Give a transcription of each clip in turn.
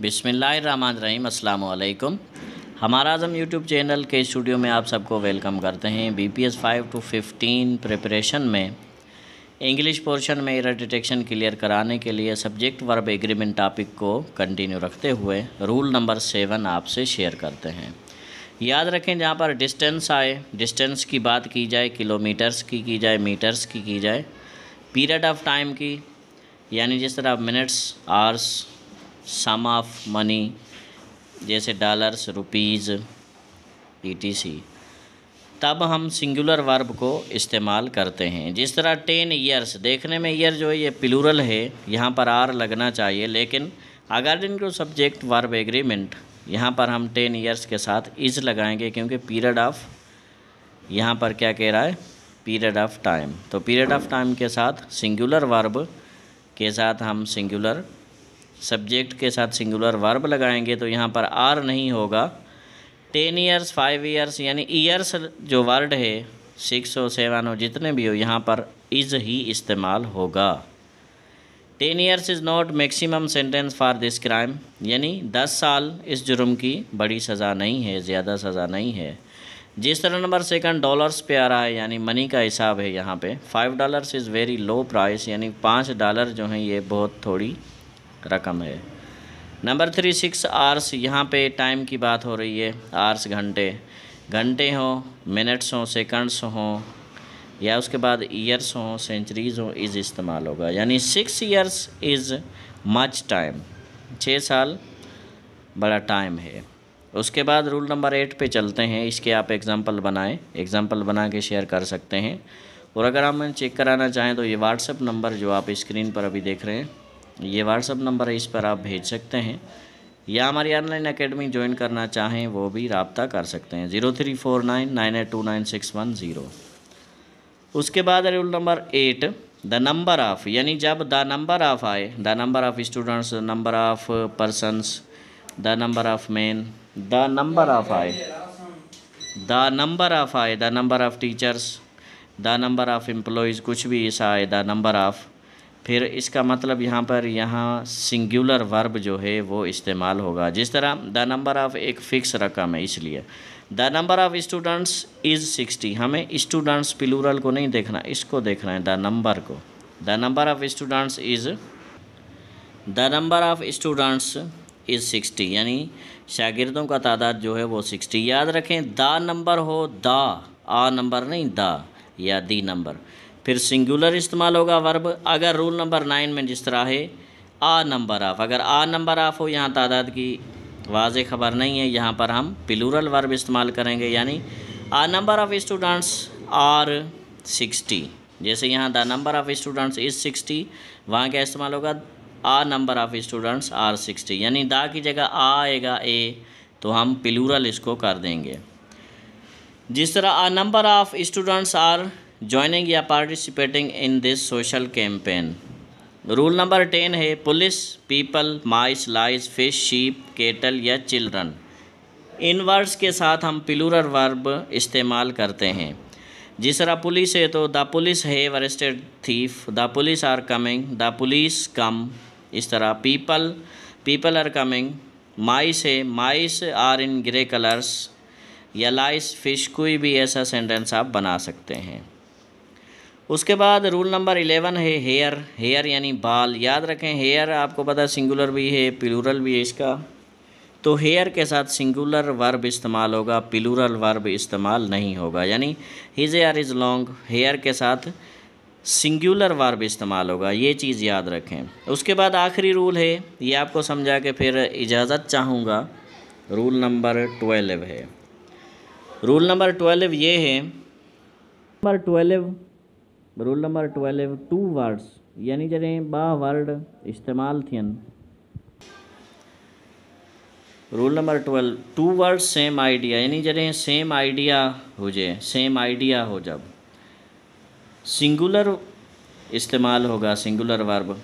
बिसमीम अल्लाम हमारा आज़म यूट्यूब चैनल के स्टूडियो में आप सबको वेलकम करते हैं B P S five to fifteen preparation में इंग्लिश पोर्शन में एरर डिटेक्शन क्लियर कराने के लिए सब्जेक्ट वर्ब एग्रीमेंट टॉपिक को कंटिन्यू रखते हुए रूल नंबर सेवन आपसे शेयर करते हैं याद रखें जहाँ पर डिस्टेंस आए डिस्टेंस की बात की जाए किलोमीटर्स की की जाए मीटर्स की की जाए पीरियड ऑफ टाइम की यानी जिस तरह minutes hours sum of money जैसे डॉलर्स रुपीज़ ई तब हम सिंगुलर वर्ब को इस्तेमाल करते हैं जिस तरह टेन ईयर्स देखने में ईयर जो है ये प्लूरल है यहाँ पर आर लगना चाहिए लेकिन regarding to subject verb agreement यहाँ पर हम टेन ईयर्स के साथ इज लगाएंगे क्योंकि पीरियड ऑफ यहाँ पर क्या कह रहा है पीरियड ऑफ टाइम तो पीरियड ऑफ टाइम के साथ सिंगुलर वर्ब के साथ हम सिंगुलर सब्जेक्ट के साथ सिंगुलर वर्ब लगाएंगे तो यहाँ पर आर नहीं होगा टेन ईयर्स फाइव ईयर्स यानी ईयर्स जो वर्ड है सिक्स हो सेवन हो जितने भी हो यहाँ पर इज़ ही इस्तेमाल होगा ten years is not maximum sentence for this crime यानी दस साल इस जुर्म की बड़ी सज़ा नहीं है ज़्यादा सज़ा नहीं है जिस तरह नंबर सेकंड डॉलर्स पे आ रहा है यानी मनी का हिसाब है यहाँ पे five dollars is very low price यानी पाँच डॉलर जो हैं ये बहुत थोड़ी रकम है नंबर थ्री सिक्स आर्स यहाँ पे टाइम की बात हो रही है आर्स घंटे घंटे हों मिनट्स हों सेकंड्स हों या उसके बाद ईयर्स हों सेंचुरीज़ हों इज़ इस्तेमाल होगा यानी six years is much time छः साल बड़ा टाइम है उसके बाद रूल नंबर एट पे चलते हैं इसके आप एग्ज़ाम्पल बनाएं एग्ज़ाम्पल बना के शेयर कर सकते हैं और अगर हम चेक कराना चाहें तो ये व्हाट्सअप नंबर जो आप स्क्रीन पर अभी देख रहे हैं ये व्हाट्सअप नंबर है इस पर आप भेज सकते हैं या हमारी ऑनलाइन अकेडमी ज्वाइन करना चाहें वो भी रबता कर सकते हैं zero three four nine nine eight two nine six one zero उसके बाद rule number eight the number of यानी जब the number of a the number of students number of persons the number of man the number of a the number of a the number of teachers the number of employees कुछ भी ऐसा आए the number of फिर इसका मतलब यहाँ पर यहाँ सिंगुलर वर्ब जो है वो इस्तेमाल होगा जिस तरह द नंबर ऑफ़ एक फ़िक्स रकम है इसलिए the number of students is sixty हमें स्टूडेंट्स प्लूरल को नहीं देखना इसको देखना है द नंबर को the number of students is the number of students is sixty यानी शागिर्दों का तादाद जो है वो सिक्सटी याद रखें द नंबर हो द आ नंबर नहीं द या दी नंबर फिर सिंगुलर इस्तेमाल होगा वर्ब अगर रूल नंबर नाइन में जिस तरह है आ नंबर ऑफ़ अगर आ नंबर ऑफ हो यहाँ तादाद की वाज खबर नहीं है यहाँ पर हम प्लूरल वर्ब इस्तेमाल करेंगे यानी a number of students are sixty जैसे यहाँ the number of students is sixty वहाँ क्या इस्तेमाल होगा a number of students are sixty यानी दा की जगह आ आएगा ए तो हम प्लूरल इसको कर देंगे जिस तरह a number of students are joining या participating in this social campaign rule number ten है police people mice lice fish sheep cattle या चिल्ड्रन इन वर्ड्स के साथ हम पिलुरल वर्ब इस्तेमाल करते हैं जिस तरह पुलिस है तो the police have arrested thief the police are coming the police come इस तरह people people are coming mice है mice are in grey colours या लाइस फिश कोई भी ऐसा सेंटेंस आप बना सकते हैं उसके बाद रूल नंबर इलेवन है हेयर हेयर यानी बाल याद रखें हेयर आपको पता है सिंगुलर भी है प्लूरल भी है इसका तो हेयर के साथ सिंगुलर वर्ब इस्तेमाल होगा प्लूरल वर्ब इस्तेमाल नहीं होगा यानी his hair is long hair के साथ सिंगुलर वर्ब इस्तेमाल होगा ये चीज़ याद रखें उसके बाद आखिरी रूल है ये आपको समझा के फिर इजाज़त चाहूँगा रूल नंबर ट्वेल्व है रूल नंबर ट्वेल्व ये है number twelve rule number twelve two words यानी जॾहिं ॿ वर्ड इस्तेमालु थियनि rule number twelve two words same idea यानी जॾहिं सेम आइडिया हुजे सेम आइडिया हो जब सिंगुलर इस्तेमाल होगा सिंगुलर वर्ब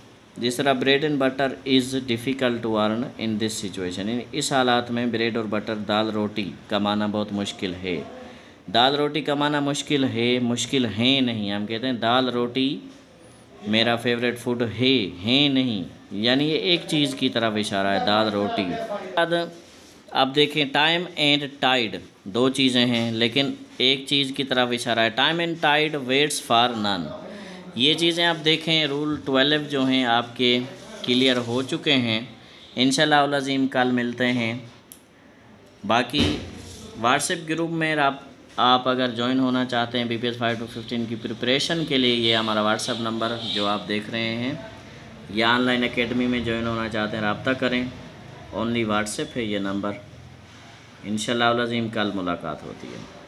जिस तरह bread and butter is difficult to earn in this situation इस हालात में ब्रेड और बटर दाल रोटी कमाना बहुत मुश्किल है दाल रोटी कमाना मुश्किल है मुश्किल है नहीं हम कहते हैं दाल रोटी मेरा फेवरेट फूड है है नहीं यानी ये एक चीज़ की तरफ इशारा है दाल रोटी बाद अब देखें टाइम एंड टाइड दो चीज़ें हैं लेकिन एक चीज़ की तरफ इशारा है time and tide waits for none ये चीज़ें आप देखें रूल ट्वेल्व जो हैं आपके क्लियर हो चुके हैं इन शजीम कल मिलते हैं बाकी व्हाट्सएप ग्रुप में आप आप अगर ज्वाइन होना चाहते हैं B P S five to fifteen की प्रिपरेशन के लिए ये हमारा व्हाट्सअप नंबर जो आप देख रहे हैं या ऑनलाइन अकेडमी में ज्वाइन होना चाहते हैं रबता करें ओनली व्हाट्सएप है ये नंबर इन शजीम कल मुलाकात होती है